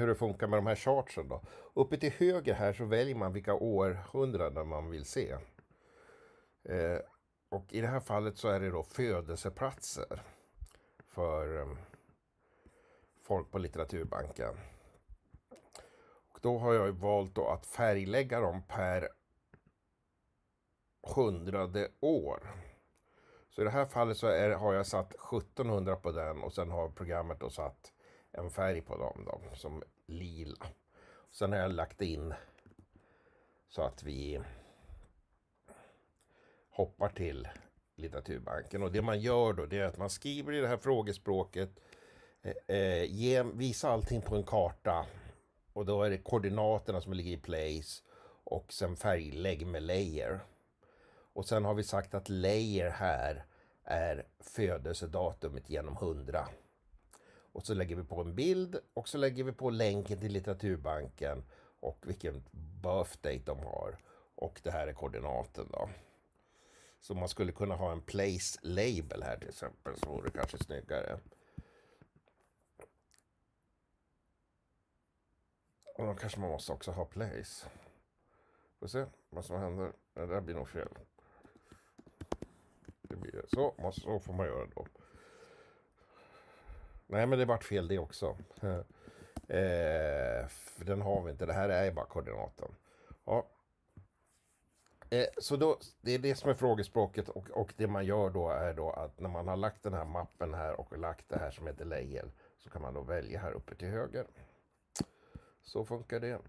hur det funkar med de här chartsen då. Uppe till höger här så väljer man vilka århundraden man vill se. Eh, och i det här fallet så är det då födelseplatser för eh, folk på Litteraturbanken. Och då har jag valt att färglägga dem per hundrade år. Så i det här fallet så är, har jag satt 1700 på den och sen har programmet då satt en färg på dem då, som lila. Sen har jag lagt in så att vi hoppar till Litteraturbanken. Och det man gör då det är att man skriver i det här frågespråket, eh, eh ge, visa allting på en karta och då är det koordinaterna som ligger i place och sen färglägg med layer. Och sen har vi sagt att layer här är födelsedatumet genom 100. Och så lägger vi på en bild och så lägger vi på länken till Litteraturbanken och vilken birthday de har. Och det här är koordinaten då. Så man skulle kunna ha en place label här till exempel så vore det kanske snyggare. Och då kanske man måste också ha place. Får se vad som händer. Det där blir nog fel. Det blir så. Så får man göra då. Nej, men det vart fel det också. Eh, den har vi inte. Det här är bara koordinatorn. Ja. Eh, så då, det är det som är frågespråket och, och det man gör då är då att när man har lagt den här mappen här och lagt det här som heter layer så kan man då välja här uppe till höger. Så funkar det.